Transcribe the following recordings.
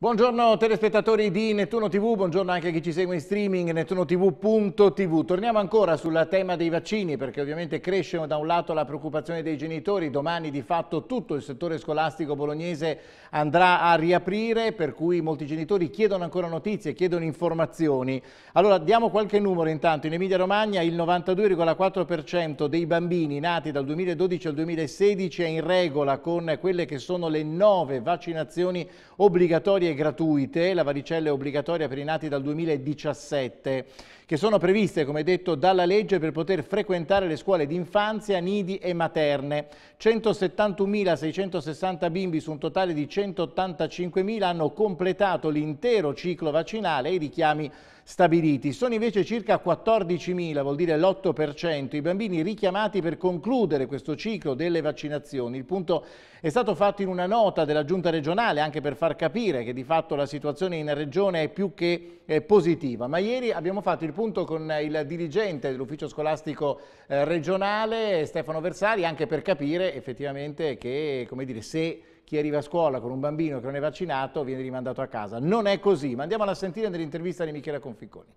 Buongiorno telespettatori di Nettuno TV, buongiorno anche a chi ci segue in streaming nettunotv.tv. Torniamo ancora sul tema dei vaccini perché ovviamente cresce da un lato la preoccupazione dei genitori, domani di fatto tutto il settore scolastico bolognese andrà a riaprire per cui molti genitori chiedono ancora notizie, chiedono informazioni. Allora diamo qualche numero intanto, in Emilia Romagna il 92,4% dei bambini nati dal 2012 al 2016 è in regola con quelle che sono le nove vaccinazioni obbligatorie obbligatorie gratuite, la varicella è obbligatoria per i nati dal 2017, che sono previste, come detto, dalla legge per poter frequentare le scuole di infanzia, nidi e materne. 171.660 bimbi su un totale di 185.000 hanno completato l'intero ciclo vaccinale e i richiami stabiliti. Sono invece circa 14.000, vuol dire l'8%, i bambini richiamati per concludere questo ciclo delle vaccinazioni. Il punto è stato fatto in una nota della Giunta regionale anche per far capire che di fatto la situazione in Regione è più che eh, positiva. Ma ieri abbiamo fatto il punto con il dirigente dell'ufficio scolastico eh, regionale, Stefano Versari, anche per capire effettivamente che, come dire, se chi arriva a scuola con un bambino che non è vaccinato viene rimandato a casa. Non è così, ma andiamo a sentire nell'intervista di Michela Conficconi.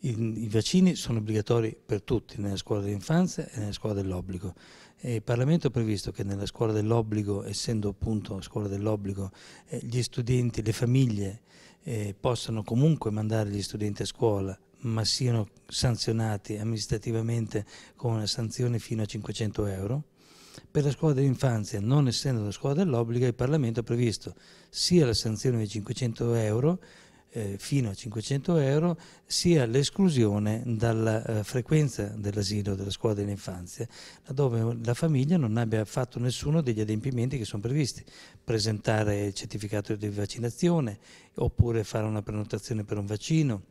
I, I, vaccini sono obbligatori per tutti, nella scuola dell'infanzia e nella scuola dell'obbligo. il Parlamento ha previsto che nella scuola dell'obbligo, essendo appunto scuola dell'obbligo, eh, gli studenti, le famiglie eh, possano comunque mandare gli studenti a scuola, ma siano sanzionati amministrativamente con una sanzione fino a 500 euro per la scuola dell'infanzia, non essendo una scuola dell'obbligo, il Parlamento ha previsto sia la sanzione di 500 euro eh, fino a 500 euro, sia l'esclusione dalla eh, frequenza dell'asilo della scuola dell'infanzia, laddove la famiglia non abbia fatto nessuno degli adempimenti che sono previsti, presentare il certificato di vaccinazione oppure fare una prenotazione per un vaccino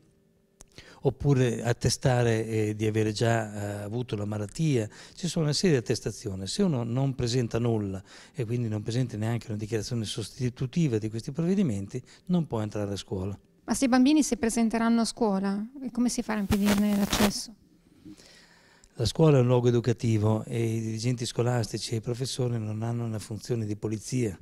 oppure attestare eh, di avere già eh, avuto la malattia, ci sono una serie di attestazioni. Se uno non presenta nulla e quindi non presenta neanche una dichiarazione sostitutiva di questi provvedimenti, non può entrare a scuola. Ma se i bambini si presenteranno a scuola, come si farà a impedirne l'accesso? La scuola è un luogo educativo e i dirigenti scolastici e i professori non hanno una funzione di polizia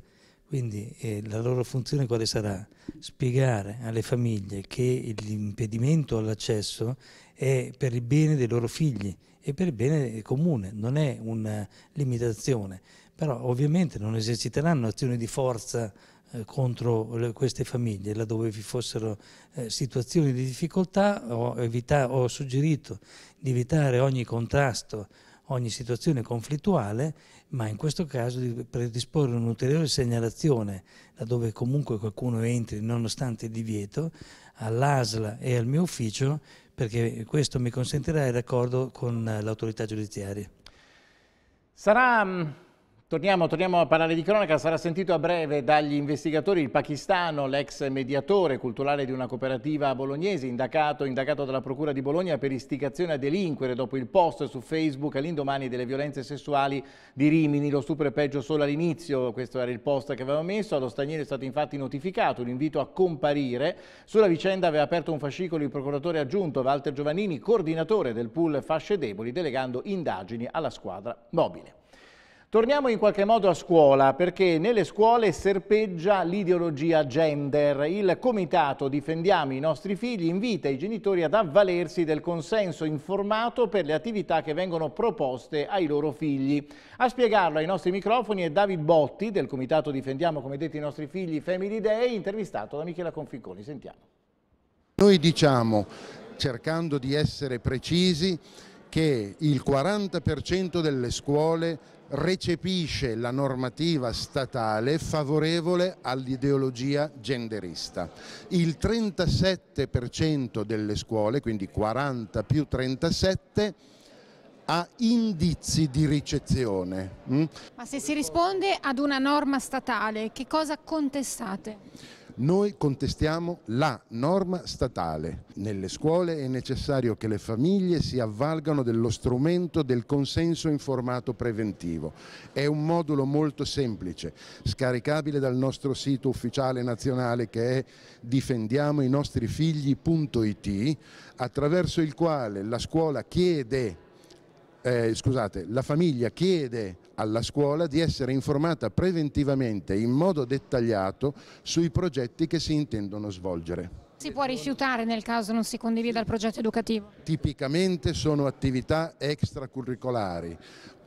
quindi eh, la loro funzione quale sarà? Spiegare alle famiglie che l'impedimento all'accesso è per il bene dei loro figli e per il bene comune, non è una limitazione. Però ovviamente non eserciteranno azioni di forza eh, contro queste famiglie, laddove vi fossero eh, situazioni di difficoltà ho, evita, ho, suggerito di evitare ogni contrasto ogni situazione conflittuale, ma in questo caso di predisporre un'ulteriore segnalazione, laddove comunque qualcuno entri nonostante il divieto, all'ASLA e al mio ufficio, perché questo mi consentirà il raccordo con l'autorità giudiziaria. Sarà mm, Torniamo, torniamo, a parlare di cronaca, sarà sentito a breve dagli investigatori il pakistano, l'ex mediatore culturale di una cooperativa bolognese, indagato, indagato, dalla Procura di Bologna per istigazione a delinquere dopo il post su Facebook all'indomani delle violenze sessuali di Rimini, lo stupro è peggio solo all'inizio, questo era il post che aveva messo, allo straniero è stato infatti notificato l'invito a comparire, sulla vicenda aveva aperto un fascicolo il procuratore aggiunto Walter Giovannini, coordinatore del pool fasce deboli, delegando indagini alla squadra mobile. Torniamo in qualche modo a scuola perché nelle scuole serpeggia l'ideologia gender. Il comitato Difendiamo i nostri figli invita i genitori ad avvalersi del consenso informato per le attività che vengono proposte ai loro figli. A spiegarlo ai nostri microfoni è David Botti del comitato Difendiamo come detto i nostri figli Family Day intervistato da Michela Conficconi. Sentiamo. Noi diciamo cercando di essere precisi che il 40% delle scuole recepisce la normativa statale favorevole all'ideologia genderista. Il 37% delle scuole, quindi 40 più 37, ha indizi di ricezione. Mm? Ma se si risponde ad una norma statale, che cosa contestate? Noi contestiamo la norma statale. Nelle scuole è necessario che le famiglie si avvalgano dello strumento del consenso informato preventivo. È un modulo molto semplice, scaricabile dal nostro sito ufficiale nazionale che è difendiamoinosтрifigli.it, attraverso il quale la scuola chiede eh, scusate, la famiglia chiede alla scuola di essere informata preventivamente in modo dettagliato sui progetti che si intendono svolgere. Si può rifiutare nel caso non si condivida il progetto educativo? Tipicamente sono attività extracurricolari,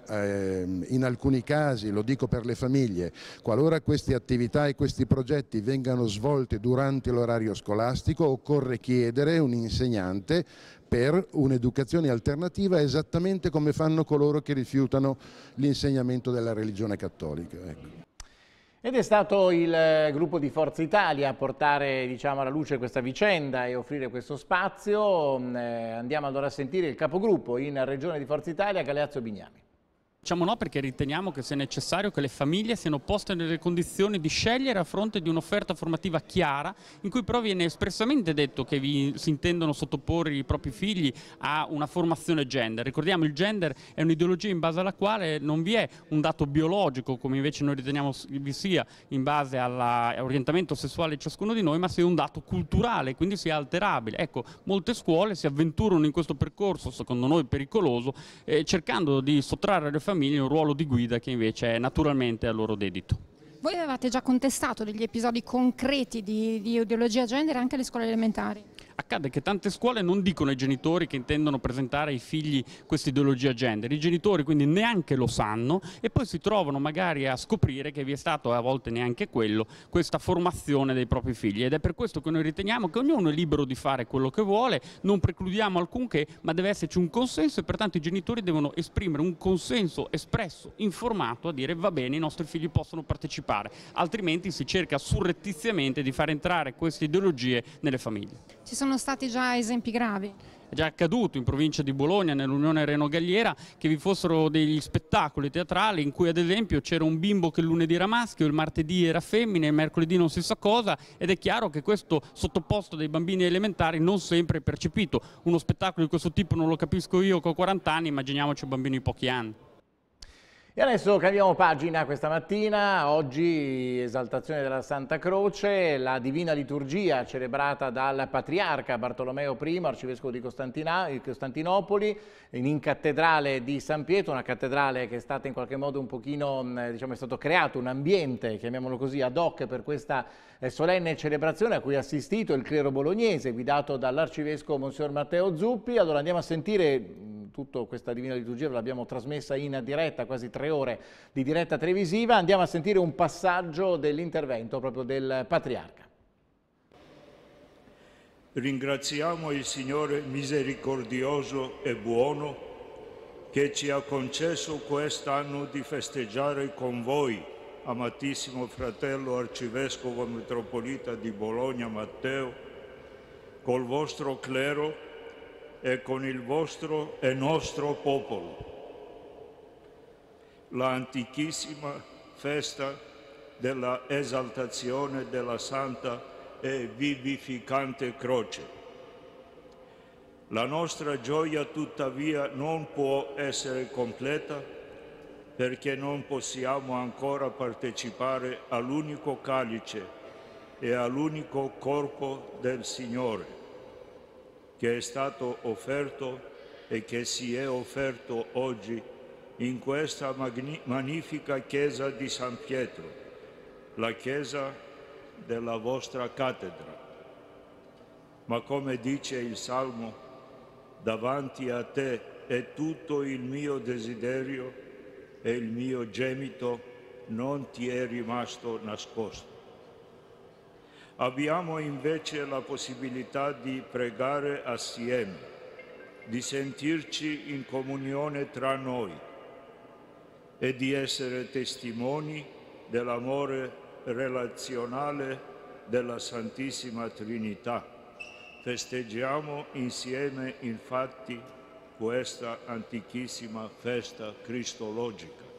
ehm, in alcuni casi, lo dico per le famiglie, qualora queste attività e questi progetti vengano svolti durante l'orario scolastico occorre chiedere un insegnante per un'educazione alternativa esattamente come fanno coloro che rifiutano l'insegnamento della religione cattolica. Ecco. Ed è stato il eh, gruppo di Forza Italia a portare diciamo, alla luce questa vicenda e offrire questo spazio. Mm, eh, andiamo allora a sentire il capogruppo in Regione di Forza Italia, Galeazzo Bignami. Diciamo no perché riteniamo che sia necessario che le famiglie siano poste nelle condizioni di scegliere a fronte di un'offerta formativa chiara in cui però viene espressamente detto che vi, si intendono sottoporre i propri figli a una formazione gender. Ricordiamo il gender è un'ideologia in base alla quale non vi è un dato biologico come invece noi riteniamo vi sia in base all'orientamento eh, sessuale di ciascuno di noi ma sia un dato culturale quindi sia alterabile. Ecco, molte scuole si avventurano in questo percorso secondo noi pericoloso eh, cercando di sottrarre le famiglie famiglie un ruolo di guida che invece è naturalmente a loro dedito. Voi avevate già contestato degli episodi concreti di, di ideologia genere anche alle scuole elementari? accade che tante scuole non dicono ai genitori che intendono presentare ai figli questa ideologia gender, i genitori quindi neanche lo sanno e poi si trovano magari a scoprire che vi è stato, e a volte neanche quello, questa formazione dei propri figli ed è per questo che noi riteniamo che ognuno è libero di fare quello che vuole, non precludiamo alcunché, ma deve esserci un consenso e pertanto i genitori devono esprimere un consenso espresso, informato, a dire va bene, i nostri figli possono partecipare, altrimenti si cerca surrettiziamente di far entrare queste ideologie nelle famiglie. Ci sono stati già esempi gravi? È già accaduto in provincia di Bologna, nell'Unione Reno Galliera, che vi fossero degli spettacoli teatrali in cui ad esempio c'era un bimbo che lunedì era maschio, il martedì era femmina, il mercoledì non si sa cosa ed è chiaro che questo sottoposto dei bambini elementari non sempre è percepito. Uno spettacolo di questo tipo non lo capisco io che ho 40 anni, immaginiamoci un bambino di pochi anni. E adesso cambiamo pagina questa mattina, oggi esaltazione della Santa Croce, la divina liturgia celebrata dal patriarca Bartolomeo I, arcivescovo di Costantinopoli, in cattedrale di San Pietro, una cattedrale che è stata in qualche modo un pochino, mm, diciamo è stato creato un ambiente, chiamiamolo così, ad hoc per questa eh, solenne celebrazione a cui ha assistito il clero bolognese guidato dall'arcivescovo Monsignor Matteo Zuppi. Allora andiamo a sentire mm, tutta questa divina liturgia, l'abbiamo trasmessa in diretta quasi tre tre ore di diretta televisiva. Andiamo a sentire un passaggio dell'intervento proprio del Patriarca. Ringraziamo il Signore misericordioso e buono che ci ha concesso quest'anno di festeggiare con voi, amatissimo fratello arcivescovo metropolita di Bologna Matteo, col vostro clero e con il vostro e nostro popolo l'antichissima festa della esaltazione della Santa e vivificante croce. La nostra gioia tuttavia non può essere completa perché non possiamo ancora partecipare all'unico calice e all'unico corpo del Signore che è stato offerto e che si è offerto oggi in questa magnifica chiesa di San Pietro, la chiesa della vostra cattedra. Ma come dice il Salmo, davanti a te è tutto il mio desiderio e il mio gemito non ti è rimasto nascosto. Abbiamo invece la possibilità di pregare assieme, di sentirci in comunione tra noi e di essere testimoni dell'amore relazionale della Santissima Trinità. Festeggiamo insieme infatti questa antichissima festa cristologica.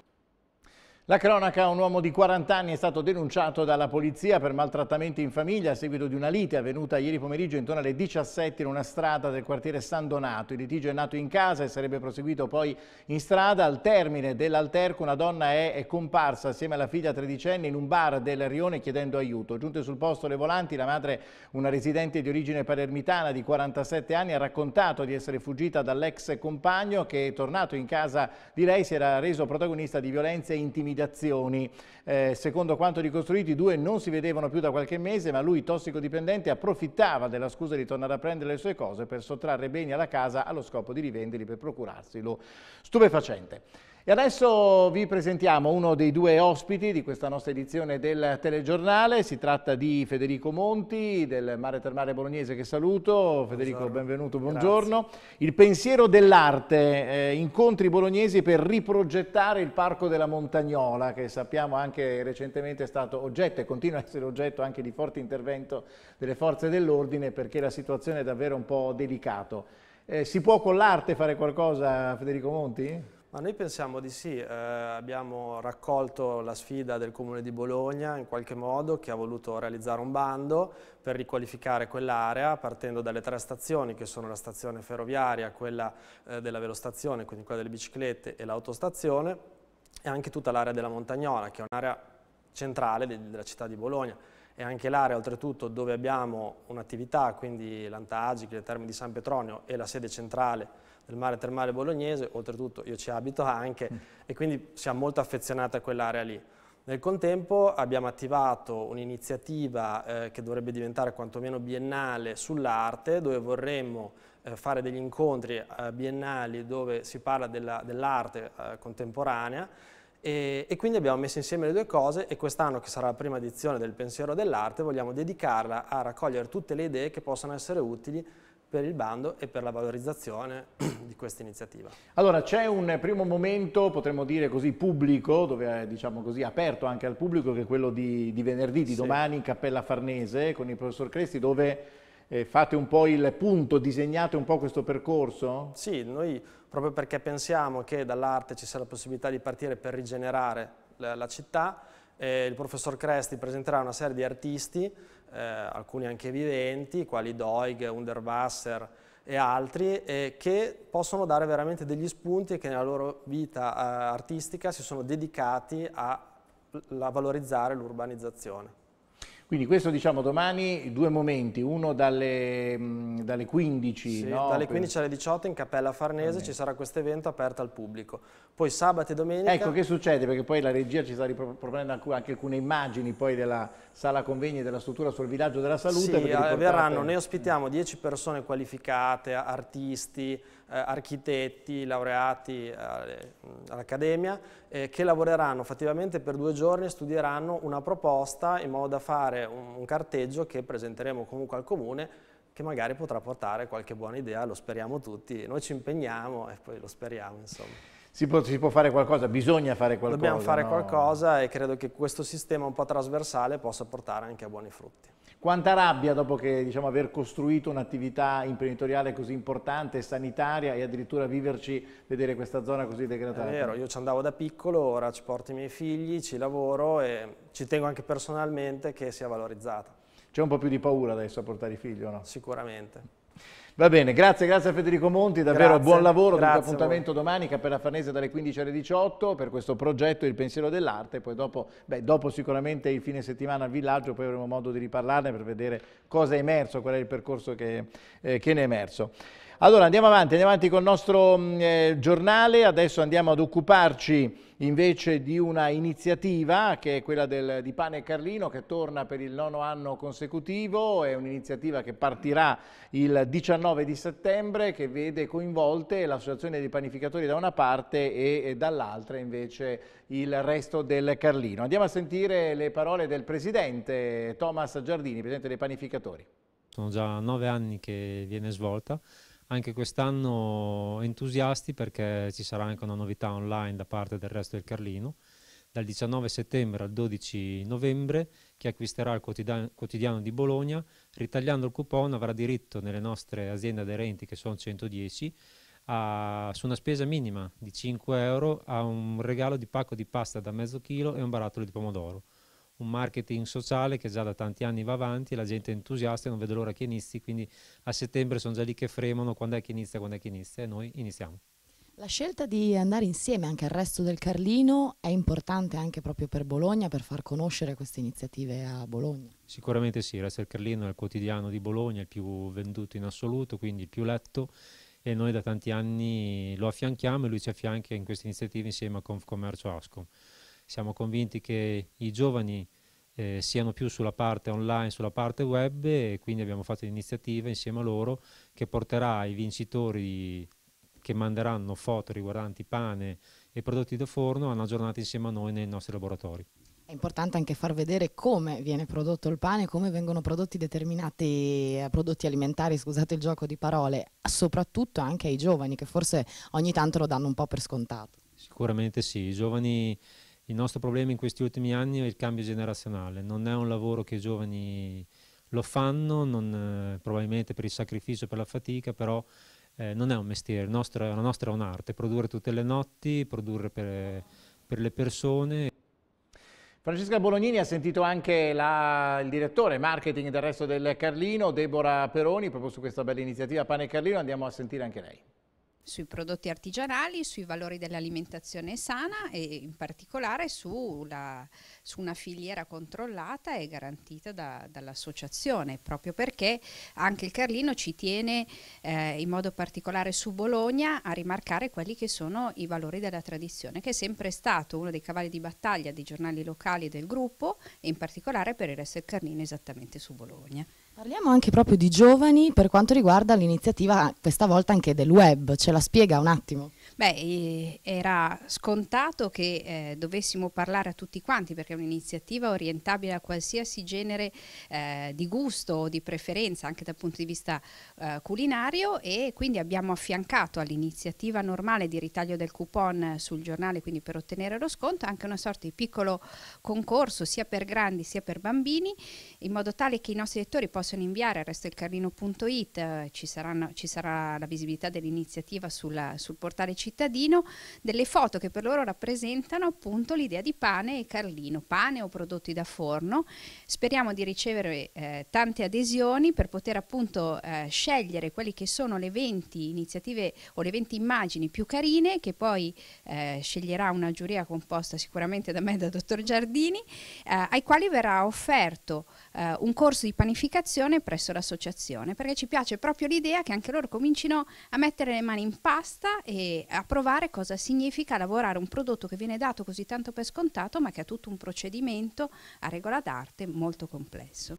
La cronaca, un uomo di 40 anni è stato denunciato dalla polizia per maltrattamenti in famiglia a seguito di una lite avvenuta ieri pomeriggio intorno alle 17 in una strada del quartiere San Donato. Il litigio è nato in casa e sarebbe proseguito poi in strada. Al termine dell'alterco una donna è, è comparsa assieme alla figlia tredicenne in un bar del Rione chiedendo aiuto. Giunte sul posto le volanti, la madre, una residente di origine palermitana di 47 anni, ha raccontato di essere fuggita dall'ex compagno che tornato in casa di lei si era reso protagonista di violenze e intimidazioni intimidazioni. Eh, secondo quanto ricostruito i due non si vedevano più da qualche mese ma lui tossicodipendente approfittava della scusa di tornare a prendere le sue cose per sottrarre beni alla casa allo scopo di rivenderli per procurarselo stupefacente. E adesso vi presentiamo uno dei due ospiti di questa nostra edizione del telegiornale, si tratta di Federico Monti del Mare Termale Bolognese che saluto, Federico buongiorno. benvenuto, buongiorno. Grazie. Il pensiero dell'arte, eh, incontri bolognesi per riprogettare il Parco della Montagnola che sappiamo anche recentemente è stato oggetto e continua a essere oggetto anche di forte intervento delle forze dell'ordine perché la situazione è davvero un po' delicata. Eh, si può con l'arte fare qualcosa Federico Monti? Ma noi pensiamo di sì, eh, abbiamo raccolto la sfida del Comune di Bologna in qualche modo che ha voluto realizzare un bando per riqualificare quell'area partendo dalle tre stazioni che sono la stazione ferroviaria, quella eh, della velostazione, quindi quella delle biciclette e l'autostazione e anche tutta l'area della Montagnola che è un'area centrale della città di Bologna e anche l'area oltretutto dove abbiamo un'attività, quindi l'Antagic, le Terme di San Petronio e la sede centrale del mare termale bolognese, oltretutto io ci abito anche mm. e quindi siamo molto affezionati a quell'area lì. Nel contempo abbiamo attivato un'iniziativa eh, che dovrebbe diventare quantomeno biennale sull'arte, dove vorremmo eh, fare degli incontri eh, biennali dove si parla dell'arte dell eh, contemporanea e, e, quindi abbiamo messo insieme le due cose e quest'anno, che sarà la prima edizione del pensiero dell'arte, vogliamo dedicarla a raccogliere tutte le idee che possono essere utili per il bando e per la valorizzazione di questa iniziativa. Allora c'è un primo momento, potremmo dire così, pubblico, dove è diciamo così, aperto anche al pubblico, che è quello di, di venerdì, di sì. domani, in Cappella Farnese, con il professor Cresti, dove eh, fate un po' il punto, disegnate un po' questo percorso? Sì, noi proprio perché pensiamo che dall'arte ci sia la possibilità di partire per rigenerare la, la città, eh, il professor Cresti presenterà una serie di artisti eh, alcuni anche viventi, quali Doig, Underwasser e altri, eh, che possono dare veramente degli spunti e che nella loro vita eh, artistica si sono dedicati a valorizzare l'urbanizzazione. Quindi questo diciamo domani due momenti, uno dalle, mh, mm, dalle 15. Sì, no? dalle 15 alle 18 in Cappella Farnese okay. ci sarà questo evento aperto al pubblico. Poi sabato e domenica... Ecco che succede perché poi la regia ci sta riproponendo anche alcune immagini poi della sala convegni e della struttura sul villaggio della salute. Sì, eh, riportate... verranno, noi ospitiamo 10 persone qualificate, artisti, eh, architetti, laureati eh, all'Accademia, eh, che lavoreranno fattivamente per due giorni e studieranno una proposta in modo da fare un carteggio che presenteremo comunque al Comune che magari potrà portare qualche buona idea, lo speriamo tutti, noi ci impegniamo e poi lo speriamo insomma. Si può, si può, fare qualcosa, bisogna fare qualcosa. Dobbiamo fare no? qualcosa e credo che questo sistema un po' trasversale possa portare anche a buoni frutti. Quanta rabbia dopo che diciamo, aver costruito un'attività imprenditoriale così importante, sanitaria e addirittura viverci, vedere questa zona così degradata. È vero, io ci andavo da piccolo, ora ci porto i miei figli, ci lavoro e ci tengo anche personalmente che sia valorizzata. C'è un po' più di paura adesso a portare i figli o no? Sicuramente. Va bene, grazie, grazie a Federico Monti, davvero grazie, buon lavoro, grazie appuntamento domani, Cappella Farnese dalle 15 alle 18 per questo progetto Il pensiero dell'arte, poi dopo, beh, dopo, sicuramente il fine settimana al villaggio, poi avremo modo di riparlarne per vedere cosa è emerso, qual è il percorso che, eh, che ne è emerso. Allora andiamo avanti, andiamo avanti con il nostro mm, eh, giornale, adesso andiamo ad occuparci invece di una iniziativa che è quella del, di Pane e Carlino che torna per il nono anno consecutivo, è un'iniziativa che partirà il 19 di settembre che vede coinvolte l'associazione dei panificatori da una parte e, e dall'altra invece il resto del Carlino. Andiamo a sentire le parole del Presidente Thomas Giardini, Presidente dei panificatori. Sono già nove anni che viene svolta anche quest'anno entusiasti perché ci sarà anche una novità online da parte del resto del Carlino dal 19 settembre al 12 novembre chi acquisterà il quotidiano, di Bologna ritagliando il coupon avrà diritto nelle nostre aziende aderenti che sono 110 a, su una spesa minima di 5 euro a un regalo di pacco di pasta da mezzo chilo e un barattolo di pomodoro un marketing sociale che già da tanti anni va avanti la gente è entusiasta e non vede l'ora che inizi, quindi a settembre sono già lì che fremono quando è che inizia, quando è che inizia e noi iniziamo. La scelta di andare insieme anche al resto del Carlino è importante anche proprio per Bologna, per far conoscere queste iniziative a Bologna. Sicuramente sì, il resto del Carlino è il quotidiano di Bologna, il più venduto in assoluto, quindi il più letto e noi da tanti anni lo affianchiamo e lui ci affianca in queste iniziative insieme a Confcommercio Ascom. Siamo convinti che i giovani eh, siano più sulla parte online, sulla parte web e quindi abbiamo fatto un'iniziativa insieme a loro che porterà i vincitori che manderanno foto riguardanti pane e prodotti da forno a una giornata insieme a noi nei nostri laboratori. È importante anche far vedere come viene prodotto il pane, come vengono prodotti determinati eh, prodotti alimentari, scusate il gioco di parole, soprattutto anche ai giovani che forse ogni tanto lo danno un po' per scontato. Sicuramente sì, i giovani il nostro problema in questi ultimi anni è il cambio generazionale, non è un lavoro che i giovani lo fanno, non, eh, probabilmente per il sacrificio, per la fatica, però eh, non è un mestiere, nostro, la nostra è un'arte, produrre tutte le notti, produrre per, per le persone. Francesca Bolognini ha sentito anche la, il direttore marketing del resto del Carlino, Deborah Peroni, proprio su questa bella iniziativa Pane Carlino, andiamo a sentire anche lei sui prodotti artigianali, sui valori dell'alimentazione sana e in particolare su, su una filiera controllata e garantita da, dall'associazione, proprio perché anche il Carlino ci tiene eh, in modo particolare su Bologna a rimarcare quelli che sono i valori della tradizione, che è sempre stato uno dei cavalli di battaglia dei giornali locali del gruppo e in particolare per il resto del Carlino esattamente su Bologna. Parliamo anche proprio di giovani per quanto riguarda l'iniziativa questa volta anche del web, ce la spiega un attimo? Beh, era scontato che eh, dovessimo parlare a tutti quanti perché è un'iniziativa orientabile a qualsiasi genere eh, di gusto o di preferenza anche dal punto di vista eh, culinario e quindi abbiamo affiancato all'iniziativa normale di ritaglio del coupon sul giornale quindi per ottenere lo sconto anche una sorta di piccolo concorso sia per grandi sia per bambini in modo tale che i nostri lettori possano possono inviare a restoilcarlino.it, ci, ci sarà la visibilità dell'iniziativa sul, sul, portale cittadino, delle foto che per loro rappresentano appunto l'idea di pane e Carlino, pane o prodotti da forno. Speriamo di ricevere eh, tante adesioni per poter appunto eh, scegliere quelle che sono le 20 iniziative o le 20 immagini più carine che poi eh, sceglierà una giuria composta sicuramente da me e da dottor Giardini, eh, ai quali verrà offerto eh, un corso di panificazione formazione presso l'associazione, perché ci piace proprio l'idea che anche loro comincino a mettere le mani in pasta e a provare cosa significa lavorare un prodotto che viene dato così tanto per scontato, ma che ha tutto un procedimento a regola d'arte molto complesso.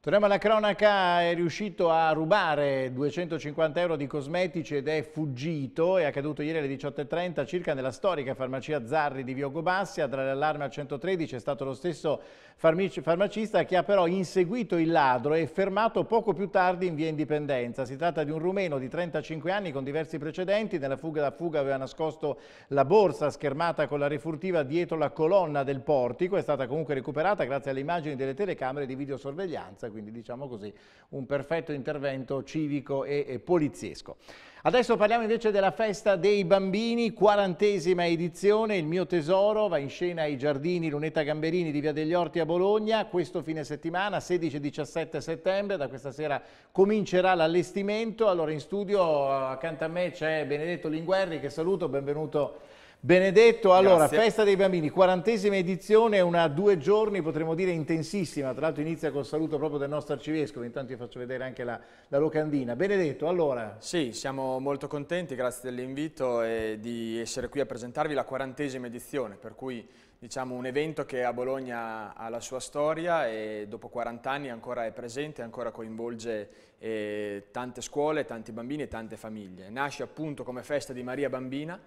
Torniamo alla cronaca, è riuscito a rubare 250 euro di cosmetici ed è fuggito, è accaduto ieri alle 18.30 circa nella storica farmacia Zarri di Viogo a dare l'allarme al 113 è stato lo stesso farmacista che ha però inseguito il ladro e fermato poco più tardi in via Indipendenza. Si tratta di un rumeno di 35 anni con diversi precedenti, nella fuga da fuga aveva nascosto la borsa schermata con la refurtiva dietro la colonna del portico, è stata comunque recuperata grazie alle immagini delle telecamere di videosorveglianza violenza, quindi diciamo così un perfetto intervento civico e, e poliziesco. Adesso parliamo invece della festa dei bambini, quarantesima edizione, il mio tesoro va in scena ai giardini Lunetta Gamberini di Via degli Orti a Bologna questo fine settimana, 16-17 settembre, da questa sera comincerà l'allestimento. Allora in studio accanto a me c'è Benedetto Linguerri che saluto, benvenuto Benedetto, allora, Grazie. festa dei bambini, quarantesima edizione, una due giorni potremmo dire intensissima, tra l'altro inizia col saluto proprio del nostro arcivescovo, intanto vi faccio vedere anche la, la locandina. Benedetto, allora... Sì, siamo molto contenti, grazie dell'invito e di essere qui a presentarvi la quarantesima edizione, per cui diciamo un evento che a Bologna ha la sua storia e dopo 40 anni ancora è presente, ancora coinvolge eh, tante scuole, tanti bambini e tante famiglie. Nasce appunto come festa di Maria Bambina,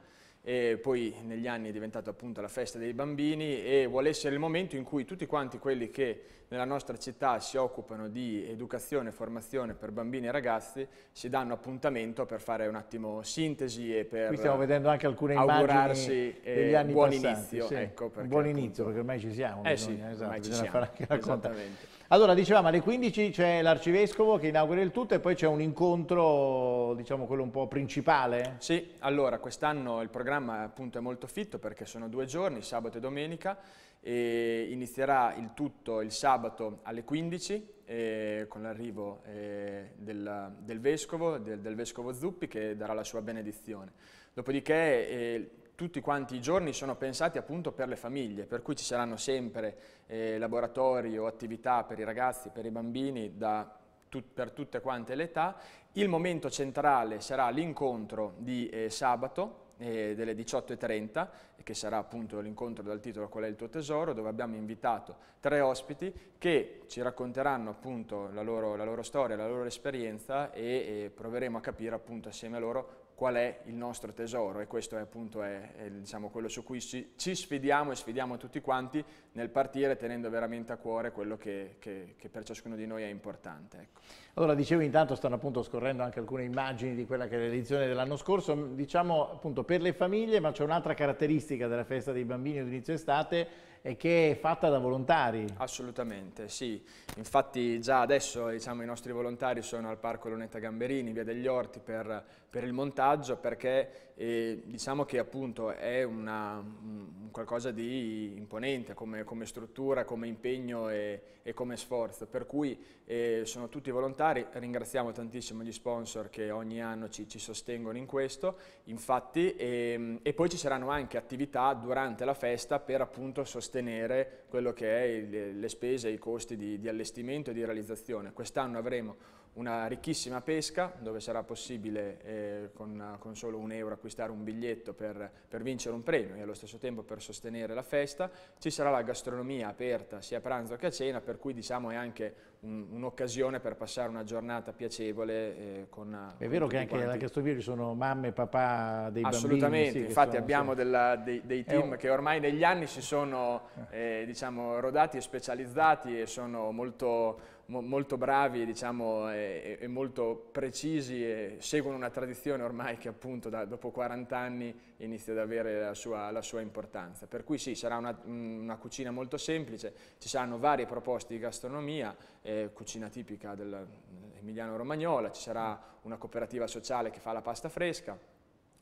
e poi negli anni è diventata appunto la festa dei bambini e vuole essere il momento in cui tutti quanti quelli che nella nostra città si occupano di educazione e formazione per bambini e ragazzi, si danno appuntamento per fare un attimo sintesi e per Qui stiamo vedendo anche alcune augurarsi eh, degli anni buon passati, inizio. Sì. Ecco, perché, buon inizio, perché ormai ci siamo. Eh esatto, bisogna, sì, esatto, ormai ci siamo. Esattamente. Allora, dicevamo, alle 15 c'è l'arcivescovo che inaugura il tutto e poi c'è un incontro, diciamo, quello un po' principale? Sì, allora, quest'anno il programma appunto è molto fitto perché sono due giorni, sabato e domenica, e inizierà il tutto il sabato alle 15 eh, con l'arrivo eh, del, del, vescovo, del, del, vescovo Zuppi che darà la sua benedizione. Dopodiché eh, tutti quanti i giorni sono pensati appunto per le famiglie, per cui ci saranno sempre eh, laboratori o attività per i ragazzi, per i bambini da Tut, per tutte quante le età. Il momento centrale sarà l'incontro di eh, sabato eh, delle 18.30, che sarà appunto l'incontro dal titolo Qual è il tuo tesoro, dove abbiamo invitato tre ospiti che ci racconteranno appunto la loro, la loro storia, la loro esperienza e, e proveremo a capire appunto assieme a loro qual è il nostro tesoro e questo è appunto è, è, diciamo, quello su cui ci, ci, sfidiamo e sfidiamo tutti quanti nel partire tenendo veramente a cuore quello che, che, che per ciascuno di noi è importante. Ecco. Allora, dicevo, intanto stanno appunto scorrendo anche alcune immagini di quella che è l'edizione dell'anno scorso, diciamo appunto per le famiglie, ma c'è un'altra caratteristica della festa dei bambini d'inizio estate e che è fatta da volontari. Assolutamente, sì. Infatti già adesso diciamo, i nostri volontari sono al Parco Lunetta Gamberini, Via degli Orti, per, per il montaggio, perché eh, diciamo che appunto è una, mh, qualcosa di imponente come, come, struttura, come impegno e, e come sforzo, per cui eh, sono tutti volontari parlamentari, ringraziamo tantissimo gli sponsor che ogni anno ci, ci sostengono in questo, infatti, e, ehm, e, poi ci saranno anche attività durante la festa per appunto sostenere quello che è il, le spese e i costi di, di allestimento e di realizzazione. Quest'anno avremo una ricchissima pesca dove sarà possibile eh, con, con, solo un euro acquistare un biglietto per, per, vincere un premio e allo stesso tempo per sostenere la festa, ci sarà la gastronomia aperta sia a pranzo che a cena per cui diciamo è anche un'occasione un per passare una giornata piacevole eh, con È vero con che anche quanti. alla gastronomia ci sono mamme e papà dei Assolutamente, bambini, sì, infatti sono, abbiamo sì. della, dei, dei, team un... che ormai negli anni si sono eh, diciamo, rodati e specializzati e sono molto molto bravi diciamo, e, e, molto precisi e seguono una tradizione ormai che appunto da, dopo 40 anni inizia ad avere la sua, la sua importanza. Per cui sì, sarà una, una, cucina molto semplice, ci saranno varie proposte di gastronomia, eh, cucina tipica dell'Emiliano Romagnola, ci sarà una cooperativa sociale che fa la pasta fresca,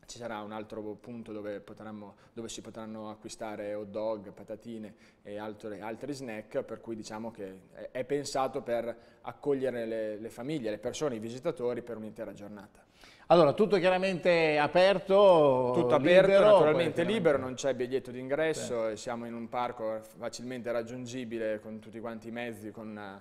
ci sarà un altro punto dove, potranno, dove, si potranno acquistare hot dog, patatine e altre, altri snack, per cui diciamo che è, è pensato per accogliere le, le famiglie, le persone, i visitatori per un'intera giornata. Allora, tutto chiaramente aperto, Tutto aperto, libero, naturalmente libero, non c'è biglietto d'ingresso, sì. siamo in un parco facilmente raggiungibile con tutti quanti i mezzi, con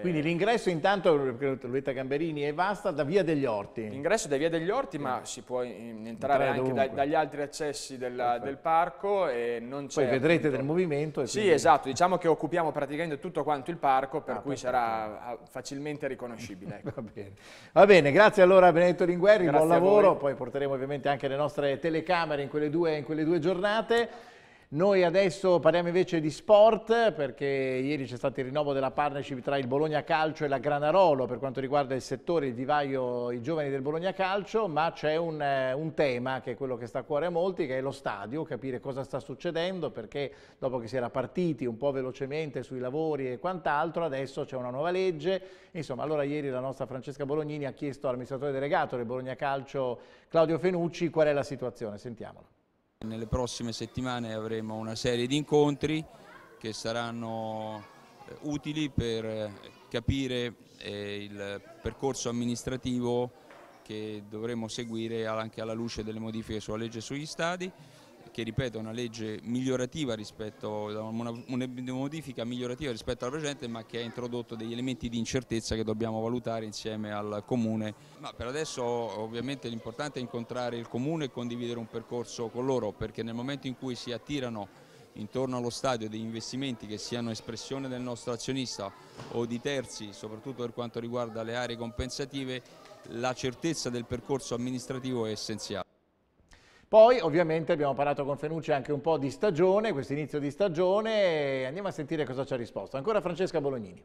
quindi eh, l'ingresso intanto, Luetta Gamberini è Vasta, da Via degli Orti. L'ingresso da Via degli Orti, ma si può entrare anche da, dagli altri accessi della, del parco. E non Poi vedrete appunto... del movimento. sì, quindi... esatto, diciamo che occupiamo praticamente tutto quanto il parco, per ah, cui perfetto. sarà facilmente riconoscibile. Ecco. Va, bene. Va, bene. grazie allora a Benedetto Linguerri, grazie buon lavoro. Poi porteremo ovviamente anche le nostre telecamere in quelle due, in quelle due giornate. Noi adesso parliamo invece di sport perché ieri c'è stato il rinnovo della partnership tra il Bologna Calcio e la Granarolo per quanto riguarda il settore, il vivaio, i giovani del Bologna Calcio, ma c'è un, eh, un, tema che è quello che sta a cuore a molti, che è lo stadio, capire cosa sta succedendo perché dopo che si era partiti un po' velocemente sui lavori e quant'altro, adesso c'è una nuova legge. Insomma, allora ieri la nostra Francesca Bolognini ha chiesto all'amministratore delegato del Bologna Calcio Claudio Fenucci qual è la situazione, sentiamolo. Nelle prossime settimane avremo una serie di incontri che saranno eh, utili per eh, capire eh, il percorso amministrativo che dovremo seguire anche alla luce delle modifiche sulla legge sugli stadi che ripeto è una legge migliorativa rispetto, una, una modifica migliorativa rispetto alla precedente ma che ha introdotto degli elementi di incertezza che dobbiamo valutare insieme al Comune. Ma per adesso ovviamente l'importante è incontrare il Comune e condividere un percorso con loro perché nel momento in cui si attirano intorno allo stadio degli investimenti che siano espressione del nostro azionista o di terzi, soprattutto per quanto riguarda le aree compensative, la certezza del percorso amministrativo è essenziale. Poi ovviamente abbiamo parlato con Fenucci anche un po' di stagione, questo inizio di stagione, andiamo a sentire cosa ci ha risposto. Ancora Francesca Bolognini.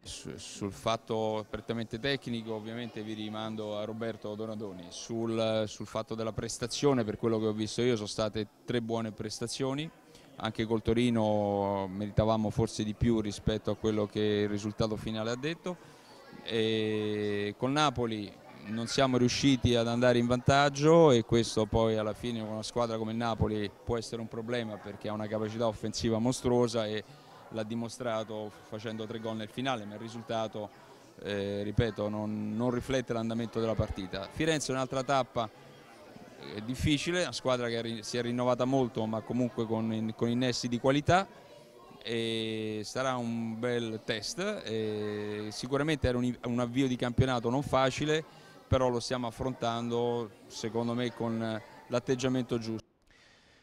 Sul fatto prettamente tecnico ovviamente vi rimando a Roberto Donadoni, sul, sul, fatto della prestazione per quello che ho visto io sono state tre buone prestazioni, anche col Torino meritavamo forse di più rispetto a quello che il risultato finale ha detto e con Napoli non siamo riusciti ad andare in vantaggio e questo poi alla fine con una squadra come il Napoli può essere un problema perché ha una capacità offensiva mostruosa e l'ha dimostrato facendo tre gol nel finale, ma il risultato, eh, ripeto, non, non riflette l'andamento della partita. Firenze è un'altra tappa eh, difficile, una squadra che si è rinnovata molto ma comunque con, con innesti di qualità e sarà un bel test, sicuramente era un, un avvio di campionato non facile però lo stiamo affrontando secondo me con l'atteggiamento giusto.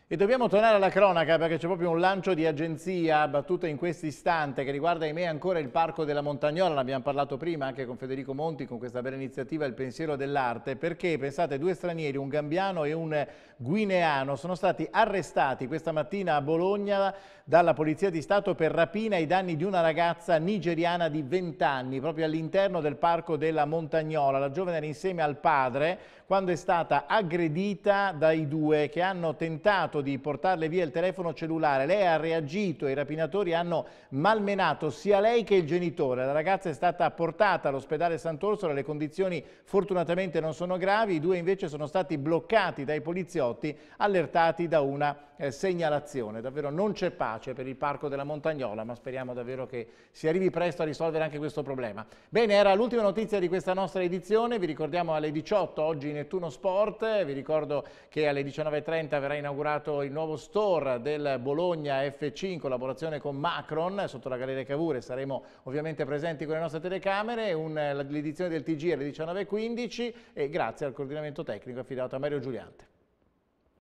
E dobbiamo tornare alla cronaca perché c'è proprio un lancio di agenzia battuta in questo istante che riguarda ahimè ancora il Parco della Montagnola, ne abbiamo parlato prima anche con Federico Monti con questa bella iniziativa Il pensiero dell'arte perché pensate due stranieri, un gambiano e un guineano sono stati arrestati questa mattina a Bologna dalla Polizia di Stato per rapina ai danni di una ragazza nigeriana di 20 anni proprio all'interno del Parco della Montagnola. La giovane era insieme al padre quando è stata aggredita dai due che hanno tentato tentato di portarle via il telefono cellulare, lei ha reagito, i rapinatori hanno malmenato sia lei che il genitore. La ragazza è stata portata all'ospedale Sant'Orsola, le condizioni fortunatamente non sono gravi, i due invece sono stati bloccati dai poliziotti allertati da una eh, segnalazione. Davvero non c'è pace per il Parco della Montagnola, ma speriamo davvero che si arrivi presto a risolvere anche questo problema. Bene, era l'ultima notizia di questa nostra edizione. Vi ricordiamo alle 18 oggi Nettuno Sport. Vi ricordo che alle 19.30 verrà inaugurato il nuovo store del Bologna FC in collaborazione con Macron sotto la Galleria Cavour saremo ovviamente presenti con le nostre telecamere, eh, l'edizione del TG alle 19.15 e grazie al coordinamento tecnico affidato a Mario Giuliante.